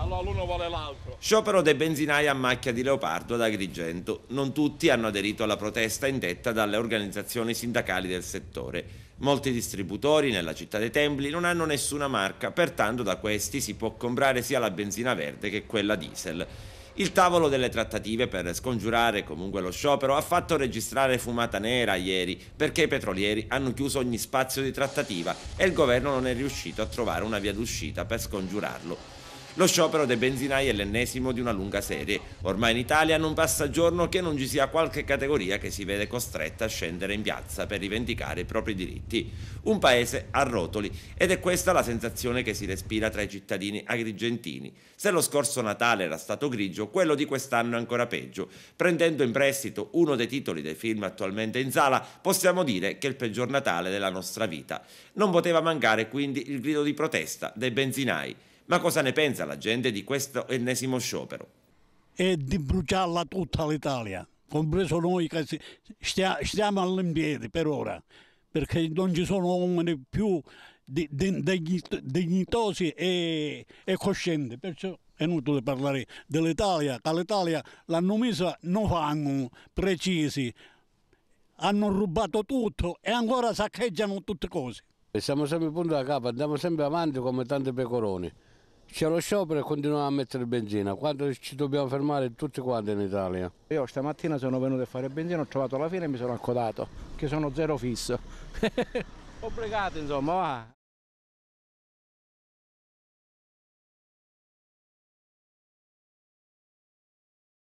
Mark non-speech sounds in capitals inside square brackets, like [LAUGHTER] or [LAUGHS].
Allora l'uno vuole l'altro. Sciopero dei benzinai a macchia di leopardo ad Agrigento. Non tutti hanno aderito alla protesta indetta dalle organizzazioni sindacali del settore. Molti distributori nella città dei Templi non hanno nessuna marca, pertanto da questi si può comprare sia la benzina verde che quella diesel. Il tavolo delle trattative per scongiurare comunque lo sciopero ha fatto registrare fumata nera ieri perché i petrolieri hanno chiuso ogni spazio di trattativa e il governo non è riuscito a trovare una via d'uscita per scongiurarlo. Lo sciopero dei benzinai è l'ennesimo di una lunga serie. Ormai in Italia non passa giorno che non ci sia qualche categoria che si vede costretta a scendere in piazza per rivendicare i propri diritti. Un paese a rotoli ed è questa la sensazione che si respira tra i cittadini agrigentini. Se lo scorso Natale era stato grigio, quello di quest'anno è ancora peggio. Prendendo in prestito uno dei titoli dei film attualmente in sala, possiamo dire che è il peggior Natale della nostra vita. Non poteva mancare quindi il grido di protesta dei benzinai. Ma cosa ne pensa la gente di questo ennesimo sciopero? È di bruciarla tutta l'Italia, compreso noi che stia, stiamo all'impiedi per ora, perché non ci sono uomini più dignitosi e, e coscienti. Perciò è inutile parlare dell'Italia, che l'Italia l'hanno messa non fanno precisi, hanno rubato tutto e ancora saccheggiano tutte cose. E Siamo sempre punto da capo, andiamo sempre avanti come tanti pecoroni c'è lo sciopero e continuiamo a mettere benzina, quando ci dobbiamo fermare tutti quanti in Italia. Io stamattina sono venuto a fare benzina, ho trovato la fine e mi sono accodato, che sono zero fisso. ho [LAUGHS] insomma, va.